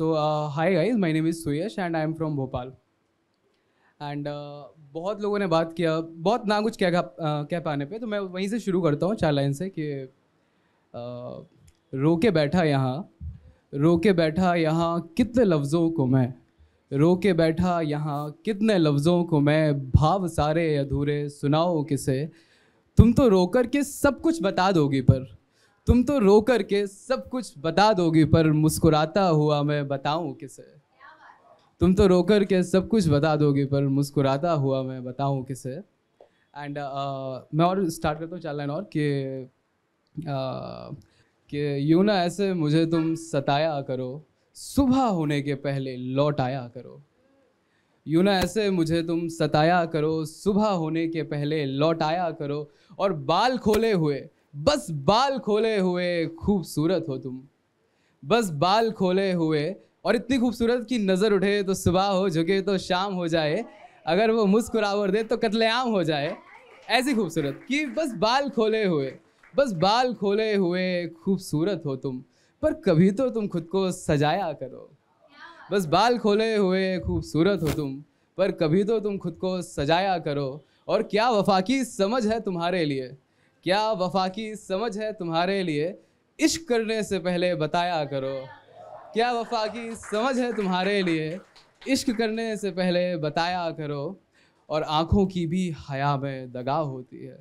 so hi guys my name is Suyash and I am from Bhopal and बहुत लोगों ने बात किया बहुत ना कुछ क्या कह पाने पे तो मैं वहीं से शुरू करता हूँ चार लाइन से कि रो के बैठा यहाँ रो के बैठा यहाँ कितने लफ्ज़ों को मैं रो के बैठा यहाँ कितने लफ्ज़ों को मैं भाव सारे अधूरे सुनाओ किसे तुम तो रोकर के सब कुछ बता दोगी पर तुम तो रो कर के सब कुछ बता दोगी पर मुस्कुराता हुआ मैं बताऊं किसे तुम तो रो कर के सब कुछ बता दोगी पर मुस्कुराता हुआ मैं बताऊं किसे एंड uh, मैं और स्टार्ट करता हूँ चाल और कि uh, कि यूँ ना ऐसे मुझे तुम सताया करो सुबह होने के पहले लौट आया करो यूँ ना ऐसे मुझे तुम सताया करो सुबह होने के पहले लौट आया करो और बाल खोले हुए बस बाल खोले हुए खूबसूरत हो तुम बस बाल खोले हुए और इतनी खूबसूरत की नज़र उठे तो सुबह हो झुके तो शाम हो जाए अगर वो मुस्कुरावर दे तो कत्लेआम हो जाए ऐसी खूबसूरत कि बस बाल खोले हुए बस बाल खोले हुए खूबसूरत हो तुम पर कभी तो तुम खुद को सजाया करो बस बाल खोले हुए खूबसूरत हो तुम पर कभी तो तुम खुद को सजाया करो और क्या वफाकी समझ है तुम्हारे लिए क्या वफा की समझ है तुम्हारे लिए इश्क करने से पहले बताया करो क्या वफा की समझ है तुम्हारे लिए इश्क करने से पहले बताया करो और आँखों की भी हया में दगा होती है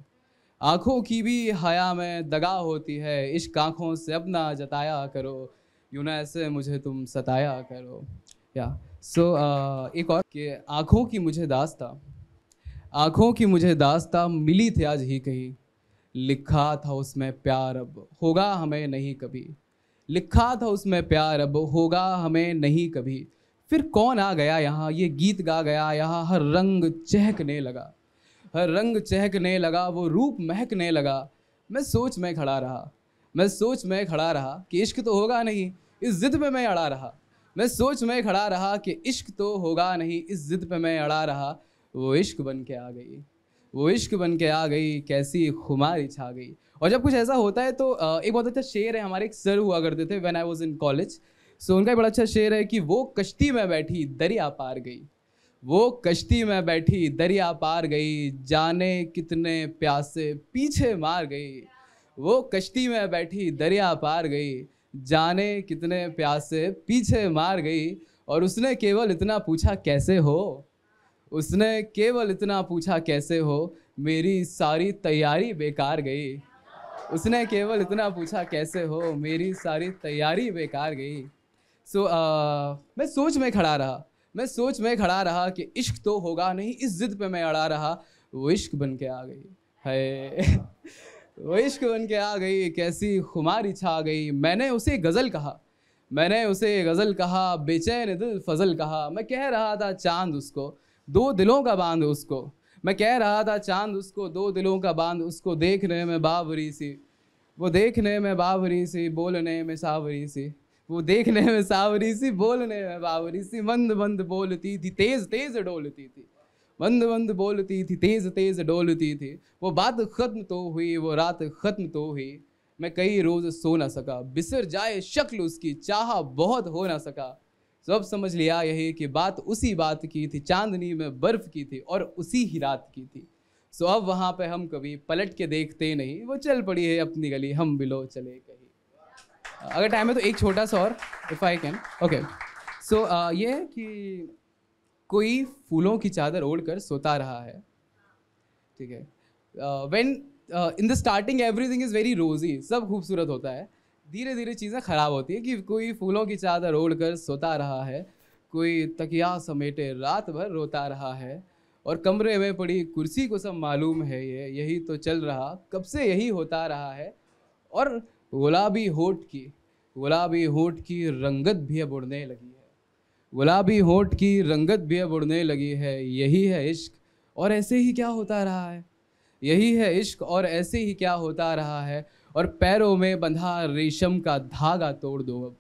आँखों की भी हया में दगा होती है इश्क आँखों से अपना जताया करो यूँ ना ऐसे मुझे तुम सताया करो या सो so, uh, एक और कि आँखों की मुझे दास्ता आँखों की मुझे दास्ता मिली थी आज ही कहीं लिखा था उसमें प्यार अब होगा हमें नहीं कभी लिखा था उसमें प्यार अब होगा हमें नहीं कभी फिर कौन आ गया यहाँ ये गीत गा गया यहाँ हर रंग चहकने लगा हर रंग चहकने लगा वो रूप महकने लगा मैं सोच में खड़ा रहा मैं सोच में खड़ा रहा कि इश्क तो होगा नहीं इस ज़िद पे मैं अड़ा रहा मैं सोच में खड़ा रहा कि इश्क तो होगा नहीं इस ज़िद पे मैं अड़ा रहा वो इश्क बन के आ गई वो इश्क बन के आ गई कैसी खुमारी छा गई और जब कुछ ऐसा होता है तो एक बहुत अच्छा शेर है हमारे एक सर हुआ करते थे when I was in college so उनका बड़ा अच्छा शेर है कि वो कश्ती में बैठी दरिया पार गई वो कश्ती में बैठी दरिया पार गई जाने कितने प्यासे पीछे मार गई वो कश्ती में बैठी दरिया पार गई जाने कितने प्यासे पीछे मार गई और उसने केवल इतना पूछा कैसे हो उसने केवल इतना पूछा कैसे हो मेरी सारी तैयारी बेकार गई उसने केवल इतना पूछा कैसे हो मेरी सारी तैयारी बेकार गई सो so, uh, मैं सोच में खड़ा रहा मैं सोच में खड़ा रहा कि इश्क तो होगा नहीं इस ज़िद पे मैं अड़ा रहा वो इश्क बन के आ गई है वो इश्क बन के आ गई कैसी खुमारी छा गई मैंने उसे गज़ल कहा मैंने उसे गज़ल कहा बेचैन दिल फजल कहा मैं कह रहा था चांद उसको दो दिलों का बांध उसको मैं कह रहा था चांद उसको दो दिलों का बांध उसको देखने में बाबरी सी वो देखने में बाबरी सी बोलने में सावरी सी वो देखने में सावरी सी बोलने में बाबरी सी मंद मंद बोलती थी तेज तेज डोलती थी मंद मंद बोलती थी तेज तेज डोलती थी वो बात खत्म तो हुई वो रात खत्म तो हुई मैं कई रोज़ सो ना सका बिसर जाए शक्ल उसकी चाह बहुत हो ना सका तो अब समझ लिया यही कि बात उसी बात की थी चांदनी में बर्फ़ की थी और उसी ही रात की थी सो अब वहाँ पे हम कभी पलट के देखते नहीं वो चल पड़ी है अपनी गली हम बिलो चले कहीं अगर टाइम है तो एक छोटा सा और if I can okay so ये है कि कोई फूलों की चादर ओढ़ कर सोता रहा है ठीक है when in the starting everything is very rosy सब खूबसूरत होता है धीरे धीरे चीज़ें ख़राब होती हैं कि कोई फूलों की चादर ओढ़ कर सोता रहा है कोई तकिया समेटे रात भर रोता रहा है और कमरे में पड़ी कुर्सी को सब मालूम है ये यही तो चल रहा कब से यही होता रहा है और गुलाबी होठ की गुलाबी होठ की रंगत भी अब उड़ने लगी है गुलाबी होठ की रंगत भी अब उड़ने लगी है यही है इश्क और ऐसे ही क्या होता रहा है यही है इश्क और ऐसे ही क्या होता रहा है और पैरों में बंधा रेशम का धागा तोड़ दो अब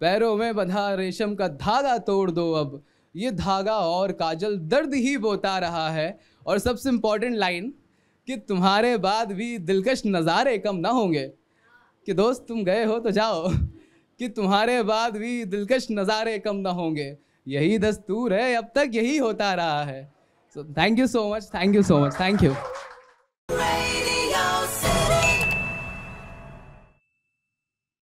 पैरों में बंधा रेशम का धागा तोड़ दो अब ये धागा और काजल दर्द ही बोता रहा है और सबसे इम्पॉर्टेंट लाइन कि तुम्हारे बाद भी दिलकश नज़ारे कम ना होंगे कि दोस्त तुम गए हो तो जाओ कि तुम्हारे बाद भी दिलकश नज़ारे कम ना होंगे यही दस्तूर है अब तक यही होता रहा है so thank you so much thank you so much thank you